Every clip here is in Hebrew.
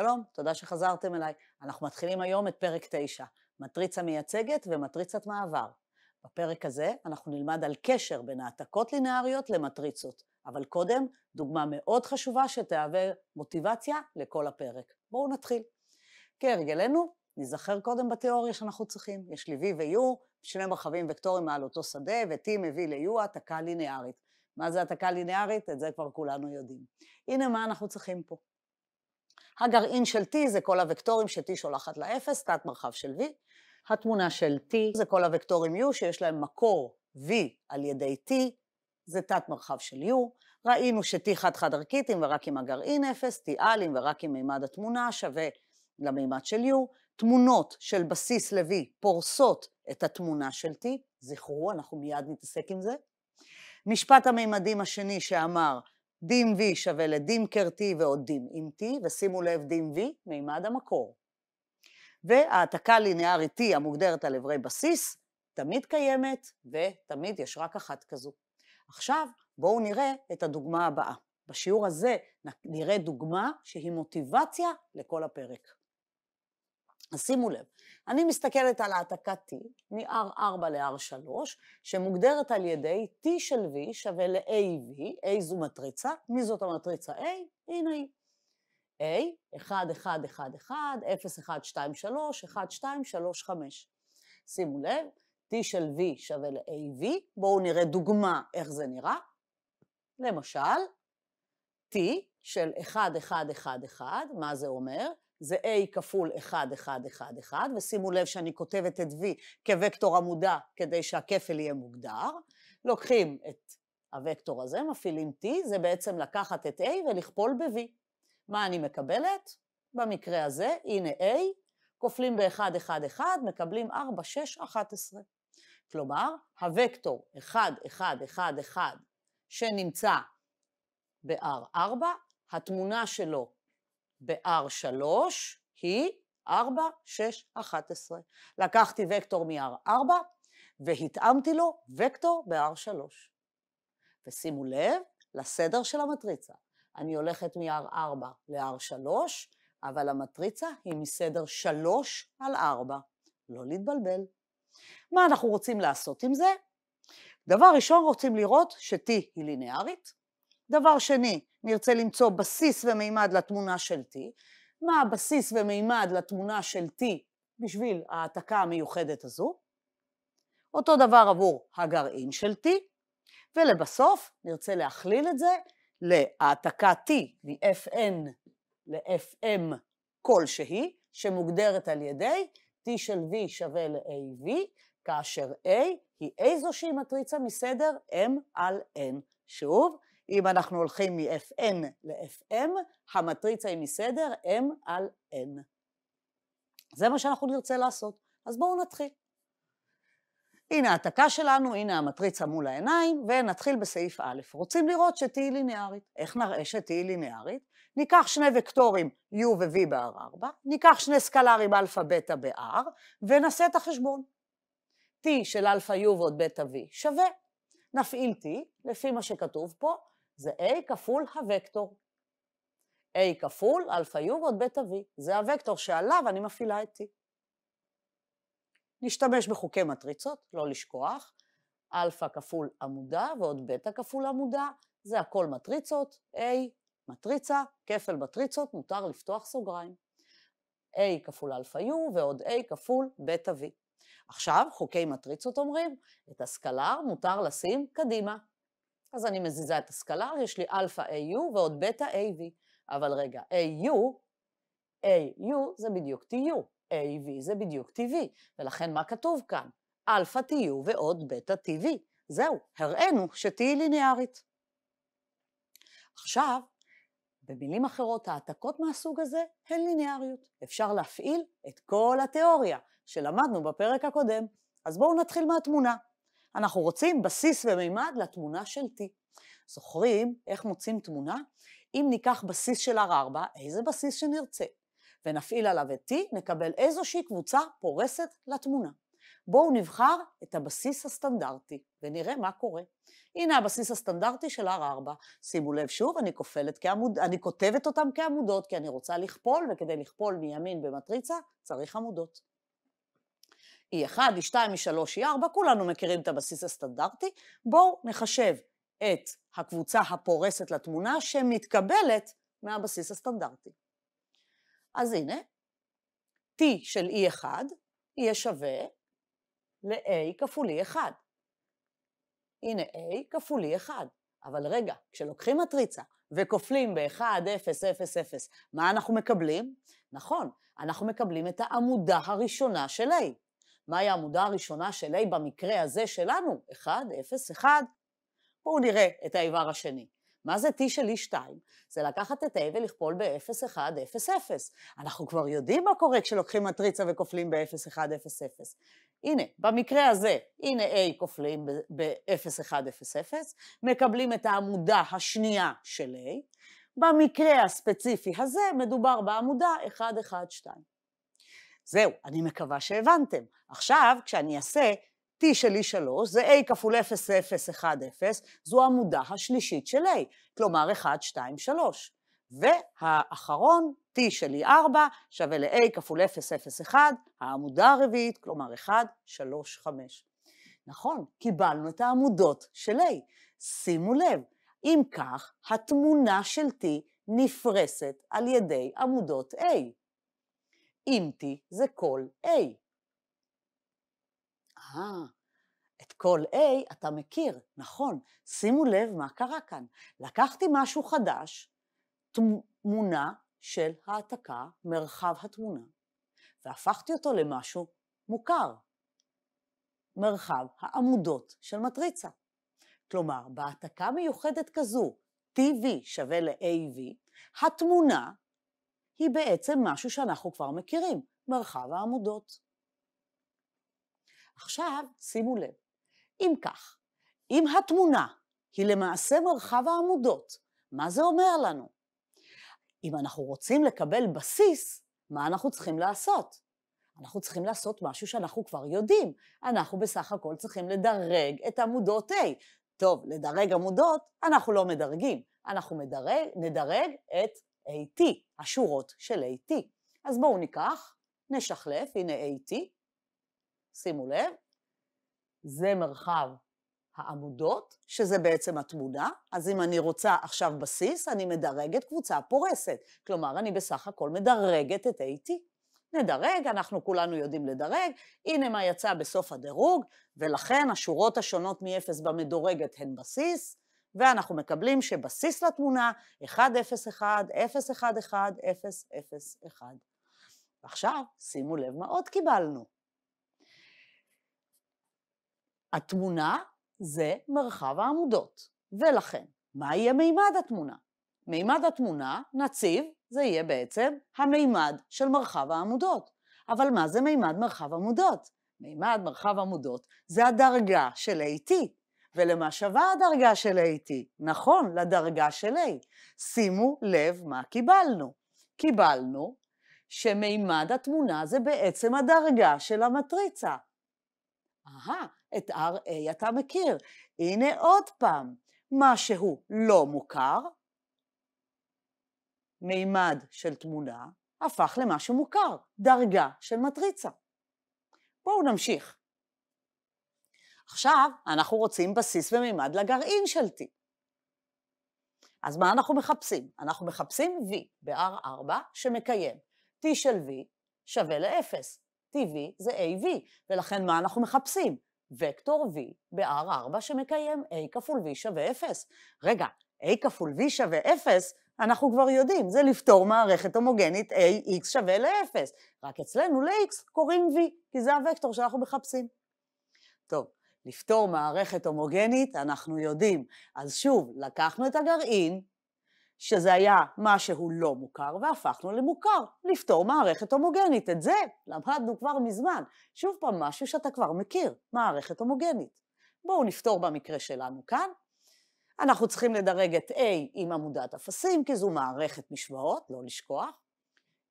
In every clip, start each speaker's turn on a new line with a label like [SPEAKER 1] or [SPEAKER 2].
[SPEAKER 1] שלום, תודה שחזרתם אליי. אנחנו מתחילים היום את פרק 9, מטריצה מייצגת ומטריצת מעבר. בפרק הזה אנחנו נלמד על קשר בין העתקות לינאריות למטריצות, אבל קודם, דוגמה מאוד חשובה שתהווה מוטיבציה לכל הפרק. בואו נתחיל. כהרגלנו, ניזכר קודם בתיאוריה שאנחנו צריכים. יש לי V ו-U, שני מרחבים וקטורים מעל אותו שדה, ו-T מביא ל-U העתקה לינארית. מה זה העתקה לינארית? את זה כבר כולנו יודעים. הנה מה אנחנו צריכים פה. הגרעין של T זה כל הוקטורים ש-T שולחת לאפס, תת מרחב של V. התמונה של T זה כל הוקטורים U שיש להם מקור V על ידי T, זה תת מרחב של U. ראינו ש-T חד-חד ערכית אם ורק עם הגרעין אפס, T על אם ורק עם מימד התמונה שווה למימד של U. תמונות של בסיס ל-V פורסות את התמונה של T, זכרו, אנחנו מיד נתעסק עם זה. משפט המימדים השני שאמר דים וי שווה לדים קרטי ועוד דים עם T, ושימו לב, דים וי, מימד המקור. וההעתקה ליניארית T המוגדרת על אברי בסיס, תמיד קיימת, ותמיד יש רק אחת כזו. עכשיו, בואו נראה את הדוגמה הבאה. בשיעור הזה נראה דוגמה שהיא מוטיבציה לכל הפרק. אז שימו לב, אני מסתכלת על העתקת T מ-R4 ל-R3, שמוגדרת על ידי T של V שווה ל-AV, A זו מטריצה, מי זאת המטריצה A? הנה היא. A, 1, 1, 1, 1, 0, 1, 2, 3, 1, 2, 3, 5. שימו לב, T של V שווה ל-AV, בואו נראה דוגמה איך זה נראה. למשל, T של 1, 1, 1, 1, מה זה אומר? זה A כפול 1, 1, 1, 1, ושימו לב שאני כותבת את V כווקטור עמודה כדי שהכפל יהיה מוגדר. לוקחים את הוקטור הזה, מפעילים T, זה בעצם לקחת את A ולכפול ב-V. מה אני מקבלת? במקרה הזה, הנה A, כופלים ב-1, 1, 1, מקבלים 4, 6, 11. כלומר, הוקטור 1, 1, 1, 1, שנמצא ב-R4, התמונה שלו ב-R3 היא 4, 6, 11. לקחתי וקטור מ-R4 והתאמתי לו וקטור ב-R3. ושימו לב לסדר של המטריצה. אני הולכת מ-R4 ל-R3, אבל המטריצה היא מסדר 3 על 4. לא להתבלבל. מה אנחנו רוצים לעשות עם זה? דבר ראשון, רוצים לראות ש-T היא לינארית. דבר שני, נרצה למצוא בסיס ומימד לתמונה של T. מה הבסיס ומימד לתמונה של T בשביל ההעתקה המיוחדת הזו? אותו דבר עבור הגרעין של T, ולבסוף נרצה להכליל את זה להעתקה T מ-Fn ל-Fm כלשהי, שמוגדרת על ידי T של V שווה ל-AV, כאשר A היא איזושהי מטריצה מסדר M על N. שוב, אם אנחנו הולכים מ-Fn ל-Fm, המטריצה היא מסדר M על N. זה מה שאנחנו נרצה לעשות. אז בואו נתחיל. הנה העתקה שלנו, הנה המטריצה מול העיניים, ונתחיל בסעיף א'. רוצים לראות שתהי לינארית. איך נראה שתהי לינארית? ניקח שני וקטורים U ו-V ב-R4, ניקח שני סקלרים אלפא בטא ב-R, ונעשה את החשבון. T של אלפא U ועוד בטא V שווה. נפעיל T, לפי מה שכתוב פה, זה A כפול הוקטור. A כפול אלפא U ועוד בטא V. זה הוקטור שעליו אני מפעילה את T. נשתמש בחוקי מטריצות, לא לשכוח. אלפא כפול עמודה ועוד בטא כפול עמודה, זה הכל מטריצות. A מטריצה, כפל מטריצות, מותר לפתוח סוגריים. A כפול אלפא U ועוד A כפול בטא V. עכשיו, חוקי מטריצות אומרים, את הסקלר מותר לשים קדימה. אז אני מזיזה את הסקלר, יש לי אלפא AU ועוד בטא AV. אבל רגע, AU, AU זה בדיוק TU, AV זה בדיוק TV, ולכן מה כתוב כאן? אלפא TU ועוד בטא TV. זהו, הראינו שתהיי ליניארית. עכשיו, במילים אחרות, העתקות מהסוג הזה הן ליניאריות. אפשר להפעיל את כל התיאוריה שלמדנו בפרק הקודם. אז בואו נתחיל מהתמונה. אנחנו רוצים בסיס ומימד לתמונה של T. זוכרים איך מוצאים תמונה? אם ניקח בסיס של R4, איזה בסיס שנרצה, ונפעיל עליו את T, נקבל איזושהי קבוצה פורסת לתמונה. בואו נבחר את הבסיס הסטנדרטי ונראה מה קורה. הנה הבסיס הסטנדרטי של R4. שימו לב שוב, אני, כעמוד, אני כותבת אותם כעמודות, כי אני רוצה לכפול, וכדי לכפול מימין במטריצה צריך עמודות. E1, E2, E3, E4, כולנו מכירים את הבסיס הסטנדרטי. בואו נחשב את הקבוצה הפורסת לתמונה שמתקבלת מהבסיס הסטנדרטי. אז הנה, T של E1 יהיה שווה ל-A כפול E1. הנה A כפול E1. אבל רגע, כשלוקחים מטריצה וכופלים ב-1, 0, 0, 0, מה אנחנו מקבלים? נכון, אנחנו מקבלים את העמודה הראשונה של A. מהי העמודה הראשונה של A במקרה הזה שלנו? 1, 0, 1. בואו נראה את האיבר השני. מה זה T של E2? זה לקחת את A ולכפול ב-0, 1, 0, 0. אנחנו כבר יודעים מה קורה כשלוקחים מטריצה וכופלים ב-0, 1, 0, 0. הנה, במקרה הזה, הנה A כופלים ב-0, 1, 0, 0, מקבלים את העמודה השנייה של A. במקרה הספציפי הזה מדובר בעמודה 1, 1, 2. זהו, אני מקווה שהבנתם. עכשיו, כשאני אעשה t של e3 זה a כפול 0, 0, 1, 0, זו העמודה השלישית של a, כלומר 1, 2, 3. והאחרון, t של e4 שווה ל-a כפול 0, 0, 1, העמודה הרביעית, כלומר 1, 3, 5. נכון, קיבלנו את העמודות של a. שימו לב, אם כך, התמונה של t נפרסת על ידי עמודות a. אם T זה כל A. אה, את כל A אתה מכיר, נכון. שימו לב מה קרה כאן. לקחתי משהו חדש, תמונה של העתקה, מרחב התמונה, והפכתי אותו למשהו מוכר, מרחב העמודות של מטריצה. כלומר, בהעתקה מיוחדת כזו, TV שווה ל-AV, התמונה היא בעצם משהו שאנחנו כבר מכירים, מרחב העמודות. עכשיו, שימו לב, אם כך, אם התמונה היא למעשה מרחב העמודות, מה זה אומר לנו? אם אנחנו רוצים לקבל בסיס, מה אנחנו צריכים לעשות? אנחנו צריכים לעשות משהו שאנחנו כבר יודעים. אנחנו בסך הכל צריכים לדרג את עמודות A. טוב, לדרג עמודות אנחנו לא מדרגים, אנחנו מדרג, נדרג את AT, השורות של AT. אז בואו ניקח, נשחלף, הנה AT, שימו לב, זה מרחב העמודות, שזה בעצם התמונה, אז אם אני רוצה עכשיו בסיס, אני מדרגת קבוצה פורסת. כלומר, אני בסך הכל מדרגת את AT. נדרג, אנחנו כולנו יודעים לדרג, הנה מה יצא בסוף הדירוג, ולכן השורות השונות מ-0 במדורגת הן בסיס, ואנחנו מקבלים שבסיס לתמונה 1-0-1-0-1-0-0-1. עכשיו, שימו לב מה עוד קיבלנו. התמונה זה מרחב העמודות, ולכן, מה יהיה מימד התמונה? מימד התמונה, נציב, זה יהיה בעצם המימד של מרחב העמודות. אבל מה זה מימד מרחב עמודות? מימד מרחב עמודות זה הדרגה של AT, ולמה שווה הדרגה של AT? נכון, לדרגה של A. שימו לב מה קיבלנו. קיבלנו שמימד התמונה זה בעצם הדרגה של המטריצה. אהה, את RA אתה מכיר. הנה עוד פעם, משהו לא מוכר, מימד של תמונה, הפך למשהו מוכר, דרגה של מטריצה. בואו נמשיך. עכשיו, אנחנו רוצים בסיס ומימד לגרעין של T. אז מה אנחנו מחפשים? אנחנו מחפשים V ב-R4 שמקיים T של V שווה ל-0. TV זה AV, ולכן מה אנחנו מחפשים? וקטור V ב-R4 שמקיים A כפול V שווה 0. רגע, A כפול V שווה 0, אנחנו כבר יודעים, זה לפתור מערכת הומוגנית AX שווה ל-0. רק אצלנו ל-X קוראים V, כי זה הוקטור שאנחנו מחפשים. טוב, לפתור מערכת הומוגנית, אנחנו יודעים. אז שוב, לקחנו את הגרעין, שזה היה משהו לא מוכר, והפכנו למוכר, לפתור מערכת הומוגנית. את זה למדנו כבר מזמן. שוב פעם, משהו שאתה כבר מכיר, מערכת הומוגנית. בואו נפתור במקרה שלנו כאן. אנחנו צריכים לדרג את A עם עמודת אפסים, כי זו מערכת משוואות, לא לשכוח.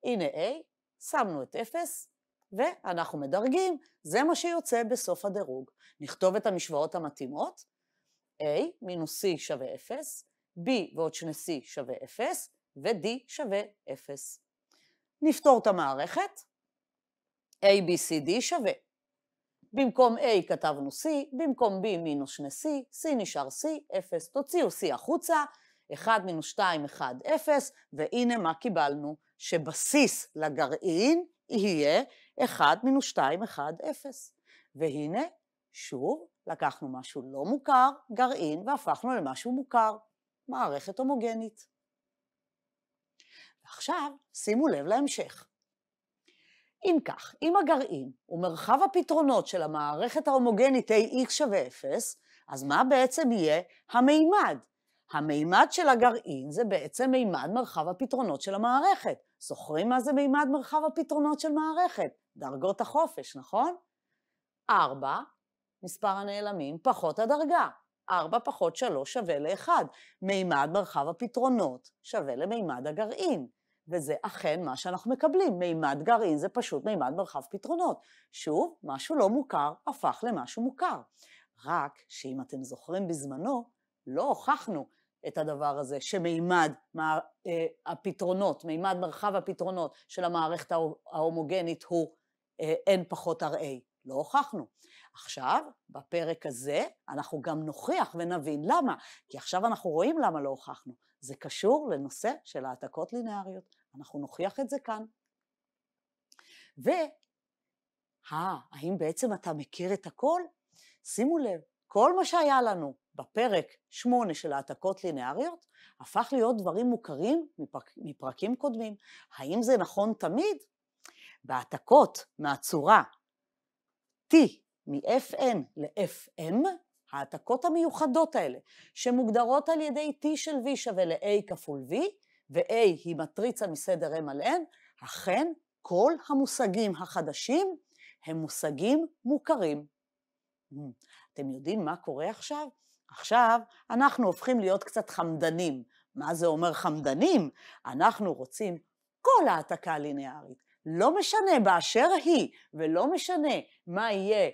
[SPEAKER 1] הנה A, שמנו את 0, ואנחנו מדרגים, זה מה שיוצא בסוף הדירוג. נכתוב את המשוואות המתאימות, A מינוס C שווה 0, B ועוד שני C שווה 0, ו-D שווה 0. נפתור את המערכת, A, B, C, D שווה. במקום A כתבנו C, במקום B מינוס שני C, C נשאר C, 0. תוציאו C החוצה, 1 מינוס 2, 1, 0, והנה מה קיבלנו, שבסיס לגרעין יהיה 1 מינוס 2, 1, 0. והנה, שוב, לקחנו משהו לא מוכר, גרעין, והפכנו למשהו מוכר, מערכת הומוגנית. עכשיו, שימו לב להמשך. אם כך, אם הגרעין הוא מרחב הפתרונות של המערכת ההומוגנית AX שווה 0, אז מה בעצם יהיה המימד? המימד של הגרעין זה בעצם מימד מרחב הפתרונות של המערכת. זוכרים מה זה מימד מרחב הפתרונות של מערכת? דרגות החופש, נכון? ארבע, מספר הנעלמים, פחות הדרגה. ארבע פחות שלוש שווה לאחד. מימד מרחב הפתרונות שווה למימד הגרעין. וזה אכן מה שאנחנו מקבלים. מימד גרעין זה פשוט מימד מרחב פתרונות. שוב, משהו לא מוכר הפך למשהו מוכר. רק שאם אתם זוכרים בזמנו, לא הוכחנו את הדבר הזה, שמימד מה, אה, הפתרונות, מימד מרחב הפתרונות של המערכת ההומוגנית הוא N אה, פחות RA. לא הוכחנו. עכשיו, בפרק הזה, אנחנו גם נוכיח ונבין למה, כי עכשיו אנחנו רואים למה לא הוכחנו. זה קשור לנושא של העתקות לינאריות. אנחנו נוכיח את זה כאן. ו... אה, האם בעצם אתה מכיר את הכל? שימו לב, כל מה שהיה לנו בפרק 8 של העתקות לינאריות, הפך להיות דברים מוכרים מפרק, מפרקים קודמים. האם זה נכון תמיד? בהעתקות מהצורה T מ-FN ל-FM, ההעתקות המיוחדות האלה, שמוגדרות על ידי T של V שווה ל-A כפול V, ו-A היא מטריצה מסדר M על N, אכן כל המושגים החדשים הם מושגים מוכרים. Hmm, אתם יודעים מה קורה עכשיו? עכשיו אנחנו הופכים להיות קצת חמדנים. מה זה אומר חמדנים? אנחנו רוצים כל העתקה ליניארית. לא משנה באשר היא, ולא משנה מה יהיה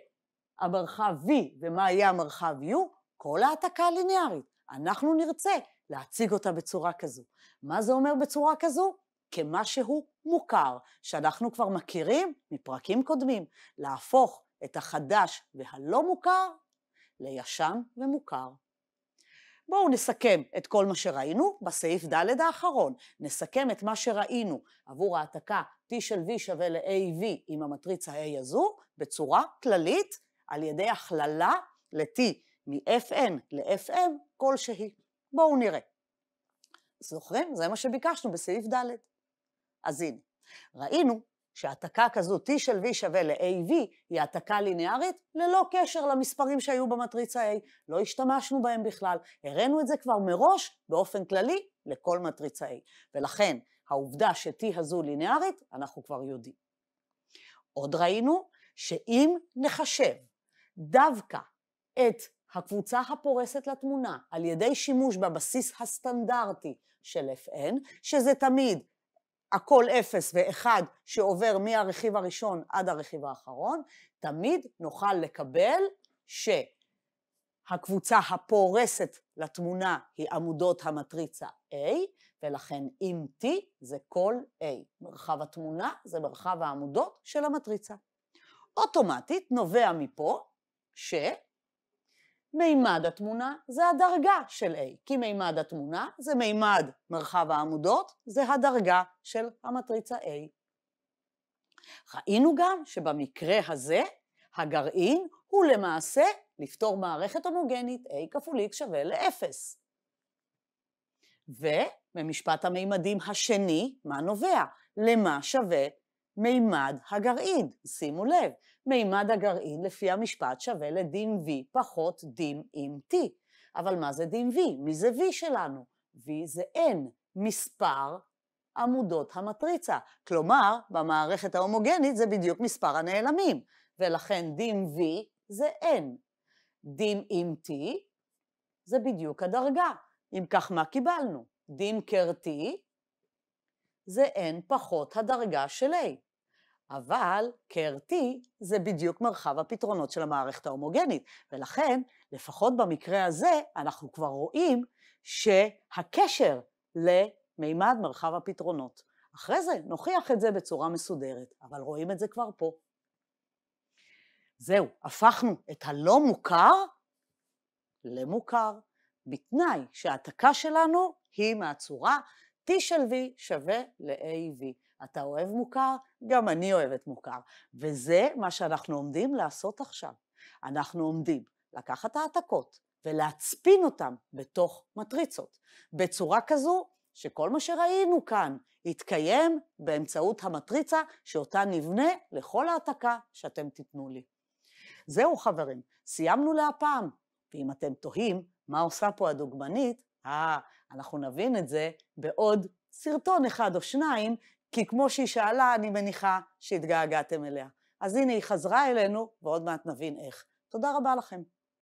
[SPEAKER 1] המרחב V ומה יהיה המרחב U, כל העתקה ליניארית. אנחנו נרצה להציג אותה בצורה כזו. מה זה אומר בצורה כזו? כמשהו מוכר, שאנחנו כבר מכירים מפרקים קודמים. להפוך את החדש והלא מוכר לישן ומוכר. בואו נסכם את כל מה שראינו בסעיף ד' האחרון. נסכם את מה שראינו עבור העתקה T של V שווה ל-AV עם המטריצה A הזו, בצורה כללית, על ידי הכללה ל-T מ-FN ל-FM כלשהי. בואו נראה. זוכרים? זה מה שביקשנו בסעיף ד'. אז הנה, ראינו שהעתקה כזו T של V שווה ל-AV היא העתקה ליניארית ללא קשר למספרים שהיו במטריצה A. לא השתמשנו בהם בכלל, הראינו את זה כבר מראש באופן כללי לכל מטריצה A. ולכן, העובדה ש-T הזו לינארית, אנחנו כבר יודעים. עוד ראינו שאם נחשב דווקא את הקבוצה הפורסת לתמונה על ידי שימוש בבסיס הסטנדרטי של Fn, שזה תמיד הכל 0 ו-1 שעובר מהרכיב הראשון עד הרכיב האחרון, תמיד נוכל לקבל שהקבוצה הפורסת לתמונה היא עמודות המטריצה A, ולכן אם T זה כל A. מרחב התמונה זה מרחב העמודות של המטריצה. אוטומטית נובע מפה שמימד התמונה זה הדרגה של A, כי מימד התמונה זה מימד מרחב העמודות, זה הדרגה של המטריצה A. ראינו גם שבמקרה הזה הגרעין הוא למעשה לפתור מערכת הומוגנית A כפול X שווה ל-0. ממשפט המימדים השני, מה נובע? למה שווה מימד הגרעין? שימו לב, מימד הגרעין לפי המשפט שווה לדין V פחות דין עם T. אבל מה זה דין V? מי זה V שלנו? V זה N, מספר עמודות המטריצה. כלומר, במערכת ההומוגנית זה בדיוק מספר הנעלמים, ולכן דין V זה N. דין עם T זה בדיוק הדרגה. אם כך, מה קיבלנו? דמקרתי, זה n פחות הדרגה של A. אבל קרתי זה בדיוק מרחב הפתרונות של המערכת ההומוגנית, ולכן, לפחות במקרה הזה, אנחנו כבר רואים שהקשר למימד מרחב הפתרונות. אחרי זה נוכיח את זה בצורה מסודרת, אבל רואים את זה כבר פה. זהו, הפכנו את הלא מוכר למוכר, בתנאי שההעתקה שלנו היא מהצורה T של V שווה ל-AV. אתה אוהב מוכר? גם אני אוהבת מוכר. וזה מה שאנחנו עומדים לעשות עכשיו. אנחנו עומדים לקחת העתקות ולהצפין אותן בתוך מטריצות, בצורה כזו שכל מה שראינו כאן יתקיים באמצעות המטריצה שאותה נבנה לכל העתקה שאתם תיתנו לי. זהו חברים, סיימנו להפעם, ואם אתם תוהים מה עושה פה הדוגמנית, אה, אנחנו נבין את זה בעוד סרטון אחד או שניים, כי כמו שהיא שאלה, אני מניחה שהתגעגעתם אליה. אז הנה היא חזרה אלינו, ועוד מעט נבין איך. תודה רבה לכם.